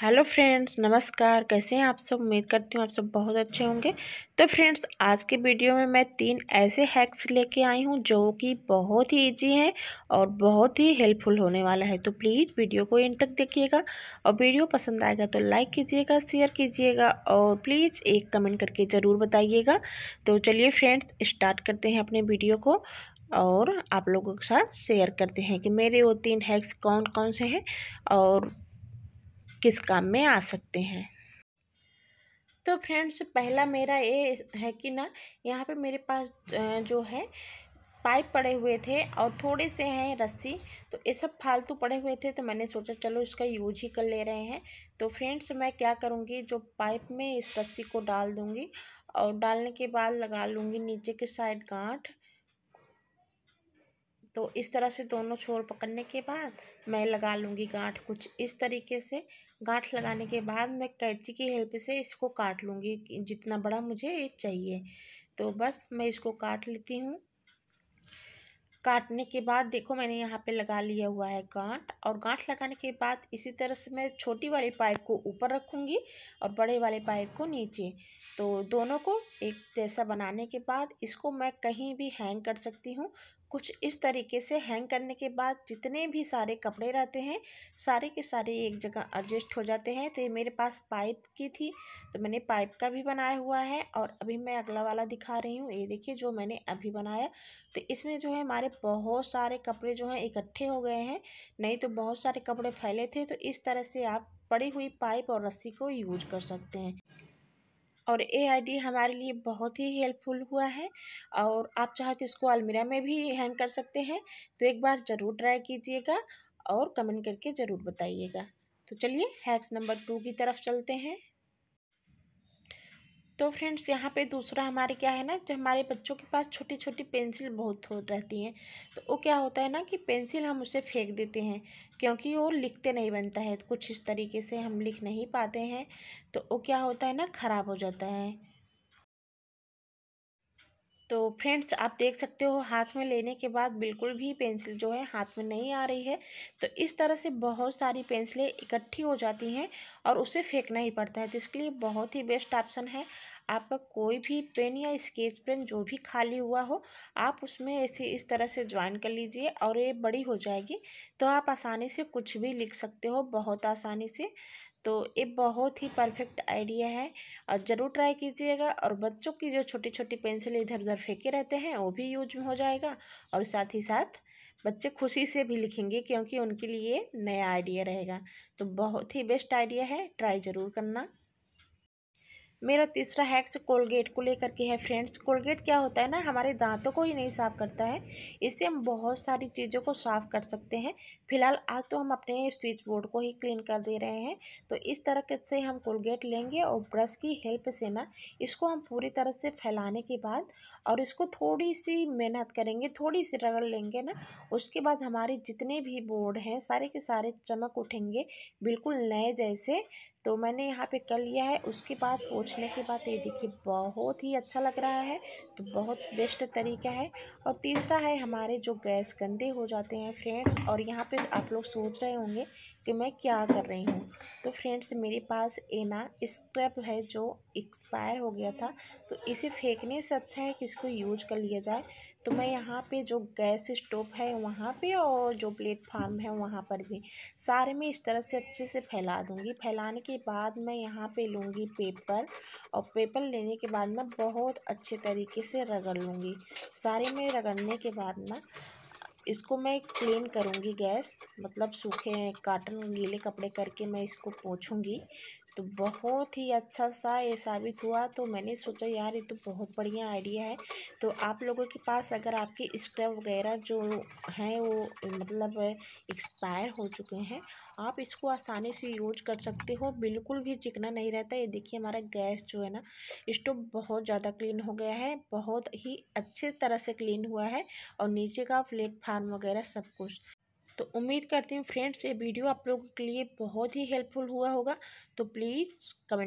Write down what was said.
hello friends नमस्कार कैसे हैं आप सब उम्मीद करती हूँ आप सब बहुत अच्छे होंगे तो फ्रेंड्स आज के वीडियो में मैं तीन ऐसे हैक्स लेके आई हूँ जो कि बहुत ही इजी हैं और बहुत ही हेल्पफुल होने वाला है तो प्लीज़ वीडियो को एंड तक देखिएगा और वीडियो पसंद आएगा तो लाइक कीजिएगा शेयर कीजिएगा और प्लीज़ एक कमेंट करके ज़रूर बताइएगा तो चलिए फ्रेंड्स स्टार्ट करते हैं अपने वीडियो को और आप लोगों के साथ शेयर करते हैं कि मेरे वो तीन हैक्स कौन कौन से हैं और किस काम में आ सकते हैं तो फ्रेंड्स पहला मेरा ये है कि ना यहाँ पे मेरे पास जो है पाइप पड़े हुए थे और थोड़े से हैं रस्सी तो ये सब फालतू पड़े हुए थे तो मैंने सोचा चलो इसका यूज ही कर ले रहे हैं तो फ्रेंड्स मैं क्या करूँगी जो पाइप में इस रस्सी को डाल दूँगी और डालने के बाद लगा लूँगी नीचे के साइड गांठ तो इस तरह से दोनों छोर पकड़ने के बाद मैं लगा लूँगी गांठ कुछ इस तरीके से गांठ लगाने के बाद मैं कैंची की हेल्प से इसको काट लूँगी जितना बड़ा मुझे चाहिए तो बस मैं इसको काट लेती हूँ काटने के बाद देखो मैंने यहाँ पे लगा लिया हुआ है गांठ और गांठ लगाने के बाद इसी तरह से मैं छोटी वाली पाइप को ऊपर रखूँगी और बड़े वाले पाइप को नीचे तो दोनों को एक जैसा बनाने के बाद इसको मैं कहीं भी हैंग कर सकती हूँ कुछ इस तरीके से हैंग करने के बाद जितने भी सारे कपड़े रहते हैं सारे के सारे एक जगह एडजस्ट हो जाते हैं तो ये मेरे पास पाइप की थी तो मैंने पाइप का भी बनाया हुआ है और अभी मैं अगला वाला दिखा रही हूँ ये देखिए जो मैंने अभी बनाया तो इसमें जो है हमारे बहुत सारे कपड़े जो हैं इकट्ठे हो गए हैं नहीं तो बहुत सारे कपड़े फैले थे तो इस तरह से आप पड़ी हुई पाइप और रस्सी को यूज कर सकते हैं और ए आई हमारे लिए बहुत ही हेल्पफुल हुआ है और आप चाहे तो इसको अलमीरा में भी हैंग कर सकते हैं तो एक बार ज़रूर ट्राई कीजिएगा और कमेंट करके ज़रूर बताइएगा तो चलिए हैक्स नंबर टू की तरफ चलते हैं तो फ्रेंड्स यहाँ पे दूसरा हमारे क्या है ना जो हमारे बच्चों के पास छोटी छोटी पेंसिल बहुत हो रहती हैं तो वो क्या होता है ना कि पेंसिल हम उसे फेंक देते हैं क्योंकि वो लिखते नहीं बनता है तो कुछ इस तरीके से हम लिख नहीं पाते हैं तो वो क्या होता है ना ख़राब हो जाता है तो फ्रेंड्स आप देख सकते हो हाथ में लेने के बाद बिल्कुल भी पेंसिल जो है हाथ में नहीं आ रही है तो इस तरह से बहुत सारी पेंसिलें इकट्ठी हो जाती हैं और उसे फेंकना ही पड़ता है तो इसके लिए बहुत ही बेस्ट ऑप्शन है आपका कोई भी पेन या स्केच पेन जो भी खाली हुआ हो आप उसमें ऐसे इस तरह से ज्वाइन कर लीजिए और ये बड़ी हो जाएगी तो आप आसानी से कुछ भी लिख सकते हो बहुत आसानी से तो ये बहुत ही परफेक्ट आइडिया है और ज़रूर ट्राई कीजिएगा और बच्चों की जो छोटी छोटी पेंसिल इधर उधर फेंके रहते हैं वो भी यूज में हो जाएगा और साथ ही साथ बच्चे खुशी से भी लिखेंगे क्योंकि उनके लिए नया आइडिया रहेगा तो बहुत ही बेस्ट आइडिया है ट्राई ज़रूर करना मेरा तीसरा हैक्स कोलगेट को लेकर के है फ्रेंड्स कोलगेट क्या होता है ना हमारे दांतों को ही नहीं साफ़ करता है इससे हम बहुत सारी चीज़ों को साफ़ कर सकते हैं फिलहाल आज तो हम अपने स्विच बोर्ड को ही क्लीन कर दे रहे हैं तो इस तरह से हम कोलगेट लेंगे और ब्रश की हेल्प से ना इसको हम पूरी तरह से फैलाने के बाद और इसको थोड़ी सी मेहनत करेंगे थोड़ी सी रगड़ लेंगे ना उसके बाद हमारे जितने भी बोर्ड हैं सारे के सारे चमक उठेंगे बिल्कुल नए जैसे तो मैंने यहाँ पे कर लिया है उसके बाद पोछ पूछने के बाद ये देखिए बहुत ही अच्छा लग रहा है तो बहुत बेस्ट तरीका है और तीसरा है हमारे जो गैस गंदे हो जाते हैं फ्रेंड्स और यहाँ पे आप लोग सोच रहे होंगे कि मैं क्या कर रही हूँ तो फ्रेंड्स मेरे पास एना स्क्रैप है जो एक्सपायर हो गया था तो इसे फेंकने से अच्छा है कि इसको यूज कर लिया जाए तो मैं यहाँ पे जो गैस स्टोव है वहाँ पे और जो प्लेटफार्म है वहाँ पर भी सारे में इस तरह से अच्छे से फैला दूँगी फैलाने के बाद मैं यहाँ पे लूँगी पेपर और पेपर लेने के बाद मैं बहुत अच्छे तरीके से रगड़ लूँगी सारे में रगड़ने के बाद ना इसको मैं क्लीन करूँगी गैस मतलब सूखे काटन गीले कपड़े करके मैं इसको पोछूँगी तो बहुत ही अच्छा सा ये साबित हुआ तो मैंने सोचा यार ये तो बहुत बढ़िया आइडिया है तो आप लोगों के पास अगर आपके स्क्रब वगैरह जो हैं वो मतलब एक्सपायर हो चुके हैं आप इसको आसानी से यूज कर सकते हो बिल्कुल भी चिकना नहीं रहता ये देखिए हमारा गैस जो है ना स्टोव बहुत ज़्यादा क्लीन हो गया है बहुत ही अच्छे तरह से क्लीन हुआ है और नीचे का प्लेटफार्म वगैरह सब कुछ तो उम्मीद करती हूँ फ्रेंड्स ये वीडियो आप लोगों के लिए बहुत ही हेल्पफुल हुआ होगा तो प्लीज़ कमेंट